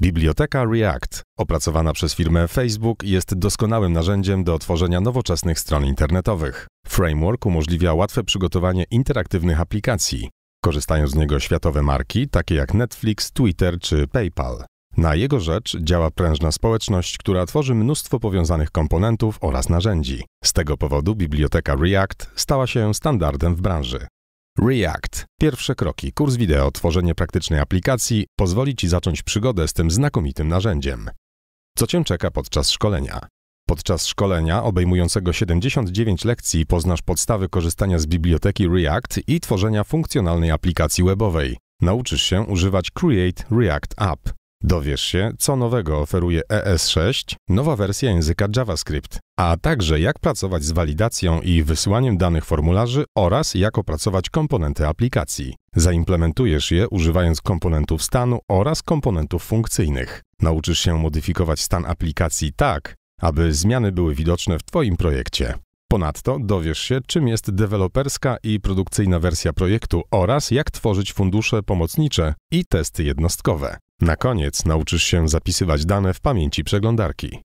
Biblioteka React, opracowana przez firmę Facebook, jest doskonałym narzędziem do tworzenia nowoczesnych stron internetowych. Framework umożliwia łatwe przygotowanie interaktywnych aplikacji. Korzystają z niego światowe marki, takie jak Netflix, Twitter czy PayPal. Na jego rzecz działa prężna społeczność, która tworzy mnóstwo powiązanych komponentów oraz narzędzi. Z tego powodu biblioteka React stała się standardem w branży. React. Pierwsze kroki, kurs wideo, tworzenie praktycznej aplikacji pozwoli Ci zacząć przygodę z tym znakomitym narzędziem. Co Cię czeka podczas szkolenia? Podczas szkolenia obejmującego 79 lekcji poznasz podstawy korzystania z biblioteki React i tworzenia funkcjonalnej aplikacji webowej. Nauczysz się używać Create React App. Dowiesz się, co nowego oferuje ES6, nowa wersja języka JavaScript, a także jak pracować z walidacją i wysyłaniem danych formularzy oraz jak opracować komponenty aplikacji. Zaimplementujesz je używając komponentów stanu oraz komponentów funkcyjnych. Nauczysz się modyfikować stan aplikacji tak, aby zmiany były widoczne w Twoim projekcie. Ponadto dowiesz się, czym jest deweloperska i produkcyjna wersja projektu oraz jak tworzyć fundusze pomocnicze i testy jednostkowe. Na koniec nauczysz się zapisywać dane w pamięci przeglądarki.